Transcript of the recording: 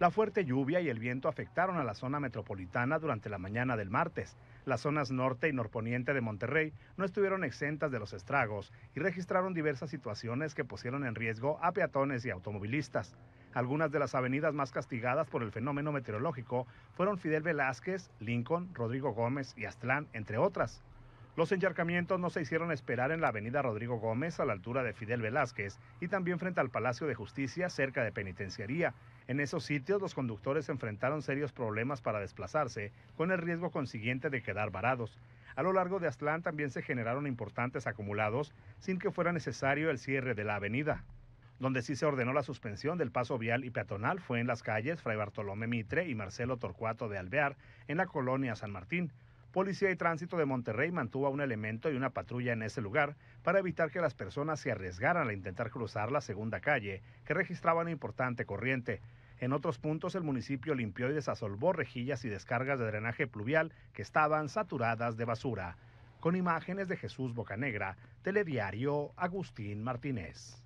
La fuerte lluvia y el viento afectaron a la zona metropolitana durante la mañana del martes. Las zonas norte y norponiente de Monterrey no estuvieron exentas de los estragos y registraron diversas situaciones que pusieron en riesgo a peatones y automovilistas. Algunas de las avenidas más castigadas por el fenómeno meteorológico fueron Fidel Velázquez, Lincoln, Rodrigo Gómez y Aztlán, entre otras. Los encharcamientos no se hicieron esperar en la avenida Rodrigo Gómez a la altura de Fidel Velázquez y también frente al Palacio de Justicia cerca de Penitenciaría. En esos sitios los conductores enfrentaron serios problemas para desplazarse, con el riesgo consiguiente de quedar varados. A lo largo de Aztlán también se generaron importantes acumulados sin que fuera necesario el cierre de la avenida. Donde sí se ordenó la suspensión del paso vial y peatonal fue en las calles Fray Bartolomé Mitre y Marcelo Torcuato de Alvear, en la colonia San Martín. Policía y Tránsito de Monterrey mantuvo un elemento y una patrulla en ese lugar para evitar que las personas se arriesgaran al intentar cruzar la segunda calle, que registraba una importante corriente. En otros puntos, el municipio limpió y desasolvó rejillas y descargas de drenaje pluvial que estaban saturadas de basura. Con imágenes de Jesús Bocanegra, Telediario Agustín Martínez.